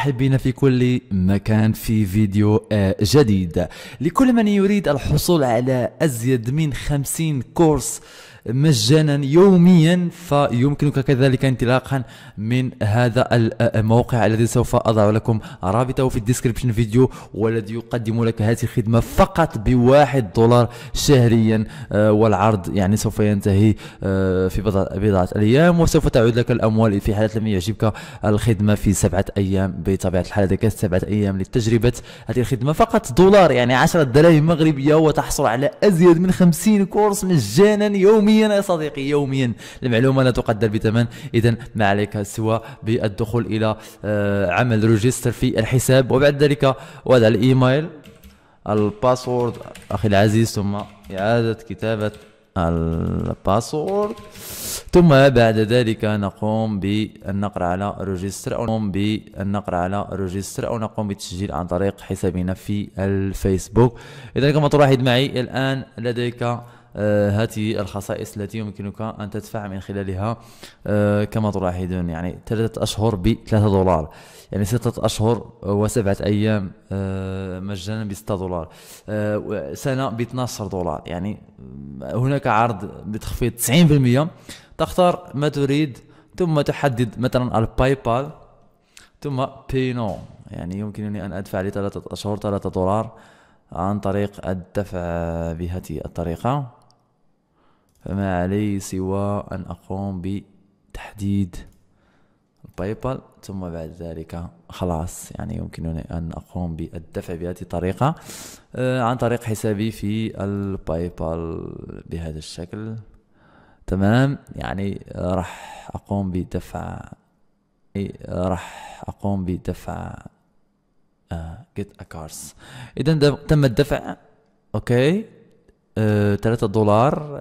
مرحبا بنا في كل مكان في فيديو آه، جديد لكل من يريد الحصول على ازيد من 50 كورس مجانا يوميا فيمكنك كذلك انطلاقا من هذا الموقع الذي سوف اضع لكم رابطه في الديسكريبشن فيديو والذي يقدم لك هذه الخدمه فقط بواحد دولار شهريا آه، والعرض يعني سوف ينتهي آه، في بضعه ايام وسوف تعود لك الاموال في حاله لم يعجبك الخدمه في سبعه ايام بطبيعه الحال لديك سبعه ايام لتجربه هذه الخدمه فقط دولار يعني 10 دراهم مغربيه وتحصل على ازيد من 50 كورس مجانا يوميا يوميا يا صديقي يوميا المعلومة لا تقدر بثمن إذا ما عليك سوى بالدخول إلى آه، عمل ريجستر في الحساب وبعد ذلك وضع الإيميل الباسورد أخي العزيز ثم إعادة كتابة الباسورد ثم بعد ذلك نقوم بالنقر على ريجستر أو نقوم بالنقر على ريجستر أو نقوم بالتسجيل عن طريق حسابنا في الفيسبوك إذا كما تلاحظ معي الآن لديك آه، هذه الخصائص التي يمكنك أن تدفع من خلالها آه، كما تلاحظون يعني ثلاثة أشهر ب 3 دولار يعني ستة أشهر وسبعة أيام آه، مجانا ب 6 دولار سنة ب 12 دولار يعني هناك عرض بتخفيض 90% تختار ما تريد ثم تحدد مثلا الباي بال ثم بينو يعني يمكنني أن أدفع لثلاثة أشهر 3 دولار عن طريق الدفع بهذه الطريقة فما علي سوى أن أقوم بتحديد الباي بال ثم بعد ذلك خلاص يعني يمكنني أن أقوم بالدفع بهذه الطريقة آه، عن طريق حسابي في الباي بال بهذا الشكل تمام يعني راح أقوم بدفع راح أقوم بدفع جيت ا اذا تم الدفع اوكي 3 آه، دولار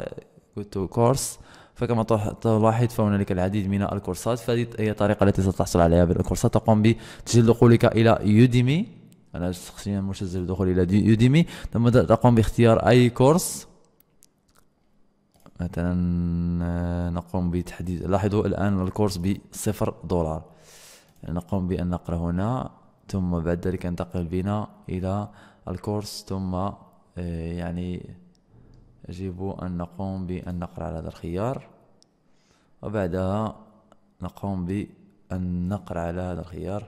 كنت كورس فكما تلاحظ فهنالك العديد من الكورسات فهذه هي الطريقه التي ستحصل عليها بالكورسات تقوم بتسجيل دخولك الى يوديمي انا شخصيا مسجل دخول الى يوديمي ثم تقوم باختيار اي كورس مثلا آه، نقوم بتحديد لاحظوا الان الكورس بصفر دولار نقوم بان نقرا هنا ثم بعد ذلك ننتقل بنا الى الكورس ثم آه، يعني يجب أن نقوم بأن نقرأ على هذا الخيار وبعدها نقوم بأن نقرأ على هذا الخيار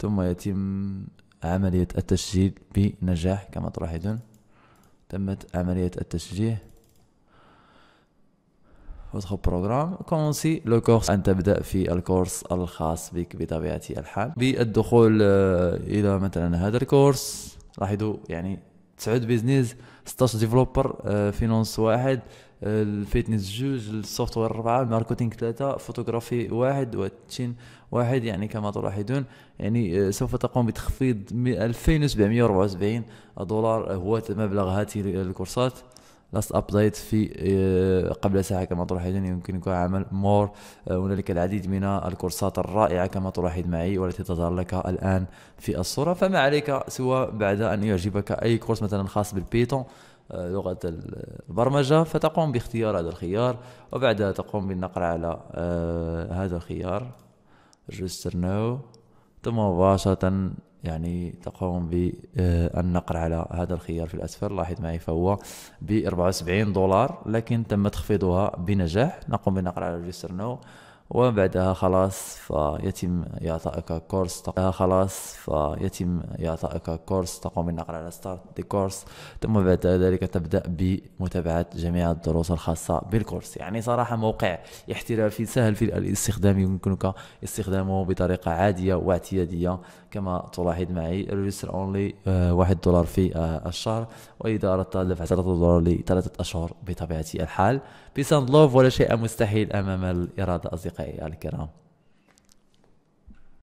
ثم يتم عملية التسجيل بنجاح كما تلاحظون تمت عملية التسجيل votre programme commencez le cours أن تبدأ في الكورس الخاص بك بطبيعة الحال بالدخول آه، إلى مثلا هذا الكورس لاحظوا يعني تسعود بيزنيز 16 ديفلوبر آه، فينونس واحد آه، الفيتنس جوج السوفتوير اربعه الماركتينغ ثلاثه فوتوغرافي واحد والتشين واحد يعني كما تلاحظون يعني آه، سوف تقوم بتخفيض 2774 دولار هو مبلغ هاته الكورسات لاست ابديت في آه، قبل ساعه كما تلاحظون يمكنك عمل مور آه، هنالك العديد من الكورسات الرائعه كما تلاحظ معي والتي تظهر لك الان في الصوره فما عليك سوى بعد ان يعجبك اي كورس مثلا خاص بالبيتون آه، لغة البرمجة فتقوم باختيار هذا الخيار وبعدها تقوم بالنقر على هذا الخيار register now ثم مباشرة يعني تقوم بالنقر على هذا الخيار في الأسفل لاحظ معي فهو ب 74 دولار لكن تم تخفيضها بنجاح نقوم بالنقر على ريجستر نو وبعدها خلاص فيتم إعطائك كورس خلاص فيتم إعطائك كورس تقوم بالنقر على ستارت دي كورس ثم بعد ذلك تبدأ بمتابعة جميع الدروس الخاصة بالكورس يعني صراحة موقع احترافي سهل في الاستخدام يمكنك استخدامه بطريقة عادية واعتيادية كما تلاحظ معي ريجستر اونلي آه، واحد دولار في آه، الشهر وإذا أردت دفع 3 دولار لثلاثة أشهر بطبيعة الحال بيساند لوف ولا شيء مستحيل أمام الإرادة أصدقائي اصدقائي الكرام